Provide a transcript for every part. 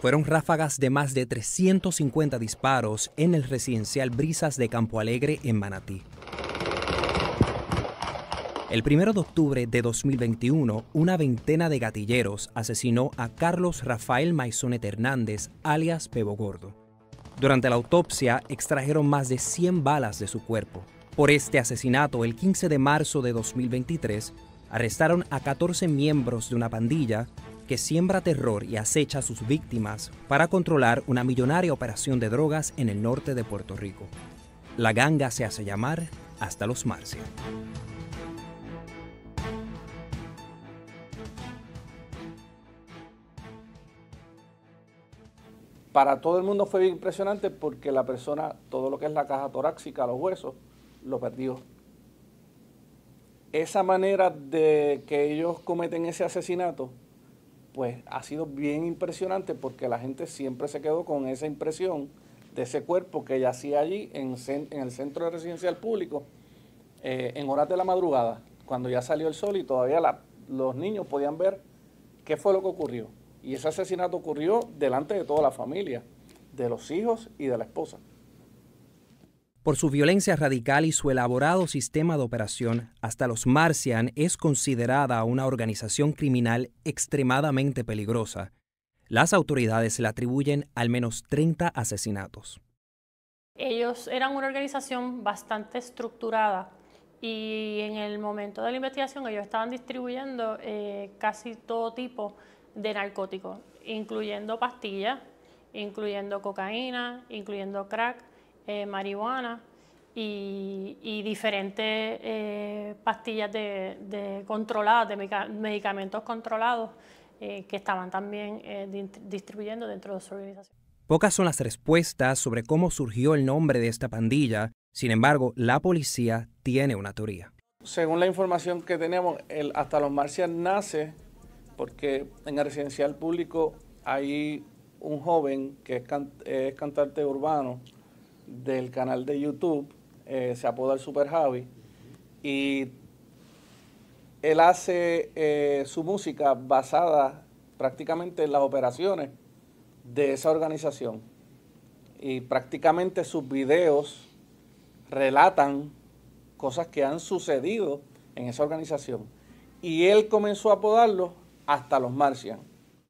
Fueron ráfagas de más de 350 disparos en el residencial Brisas de Campo Alegre en Manatí. El 1 de octubre de 2021, una veintena de gatilleros asesinó a Carlos Rafael Maizonet Hernández, alias Pebo Gordo. Durante la autopsia extrajeron más de 100 balas de su cuerpo. Por este asesinato, el 15 de marzo de 2023, arrestaron a 14 miembros de una pandilla que siembra terror y acecha a sus víctimas para controlar una millonaria operación de drogas en el norte de Puerto Rico. La ganga se hace llamar hasta los Marcia. Para todo el mundo fue impresionante porque la persona, todo lo que es la caja torácica, los huesos, lo perdió. Esa manera de que ellos cometen ese asesinato pues ha sido bien impresionante porque la gente siempre se quedó con esa impresión de ese cuerpo que yacía allí en, el centro de residencia del público eh, en horas de la madrugada, cuando ya salió el sol y todavía los niños podían ver qué fue lo que ocurrió. Y ese asesinato ocurrió delante de toda la familia, de los hijos y de la esposa. Por su violencia radical y su elaborado sistema de operación, hasta los Marcian es considerada una organización criminal extremadamente peligrosa. Las autoridades le atribuyen al menos 30 asesinatos. Ellos eran una organización bastante estructurada y en el momento de la investigación ellos estaban distribuyendo eh, casi todo tipo de narcóticos, incluyendo pastillas, incluyendo cocaína, incluyendo crack eh, marihuana y, diferentes eh, pastillas de, controladas, de medicamentos controlados eh, que estaban también distribuyendo dentro de su organización. Pocas son las respuestas sobre cómo surgió el nombre de esta pandilla, sin embargo, la policía tiene una teoría. Según la información que tenemos, Hasta los Marcias nace porque en el residencial público hay un joven que es cantante urbano, del canal de YouTube, eh, se apoda el Super Javi, y él hace eh, su música basada prácticamente en las operaciones de esa organización. Y prácticamente sus videos relatan cosas que han sucedido en esa organización. Y él comenzó a apodarlo hasta los Martian.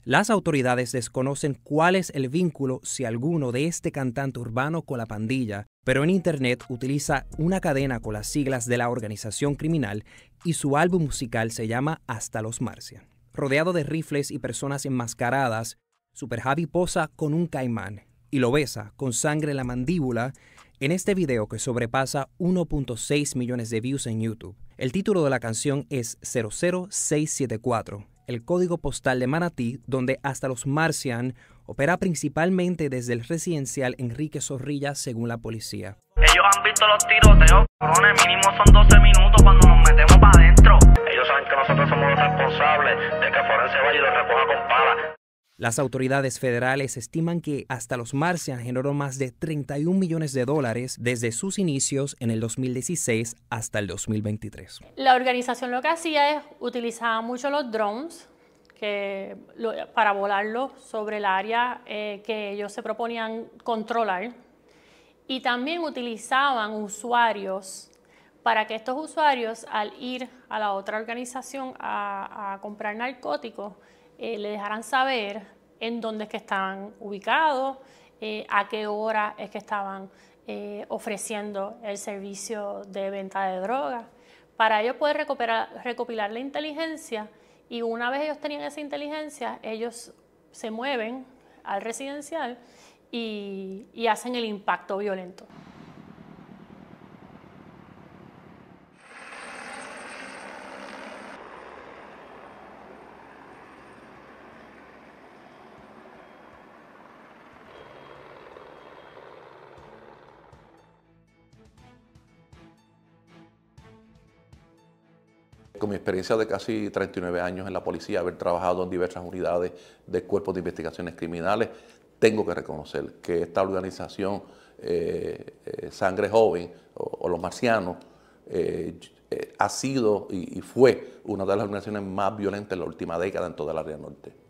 Las autoridades desconocen cuál es el vínculo, si alguno, de este cantante urbano con la pandilla, pero en Internet utiliza una cadena con las siglas de la organización criminal y su álbum musical se llama Hasta los Marcian. Rodeado de rifles y personas enmascaradas, Super Javi posa con un caimán y lo besa con sangre en la mandíbula en este video que sobrepasa 1.6 millones de views en YouTube. El título de la canción es 00674 el código postal de Manatí, donde hasta los Marcian opera principalmente desde el residencial Enrique Zorrilla, según la policía. Ellos han visto los tiroteos, cabrones, mínimo son 12 minutos cuando nos metemos para adentro. Ellos saben que nosotros somos los responsables de que Forense vaya y los recoja con pala. Las autoridades federales estiman que hasta los Marcian generó más de 31 millones de dólares desde sus inicios en el 2016 hasta el 2023. La organización lo que hacía es utilizaba mucho los drones para volarlos sobre el área eh, que ellos se proponían controlar y también utilizaban usuarios para que estos usuarios al ir a la otra organización a comprar narcóticos eh, le dejarán saber en dónde es que estaban ubicados, eh, a qué hora es que estaban eh, ofreciendo el servicio de venta de drogas. Para ellos poder recopilar la inteligencia y una vez ellos tenían esa inteligencia, ellos se mueven al residencial y hacen el impacto violento. Con mi experiencia de casi 39 años en la policía, haber trabajado en diversas unidades de cuerpos de investigaciones criminales, tengo que reconocer que esta organización eh, eh, Sangre Joven o, los marcianos eh, ha sido y, fue una de las organizaciones más violentas en la última década en toda la área norte.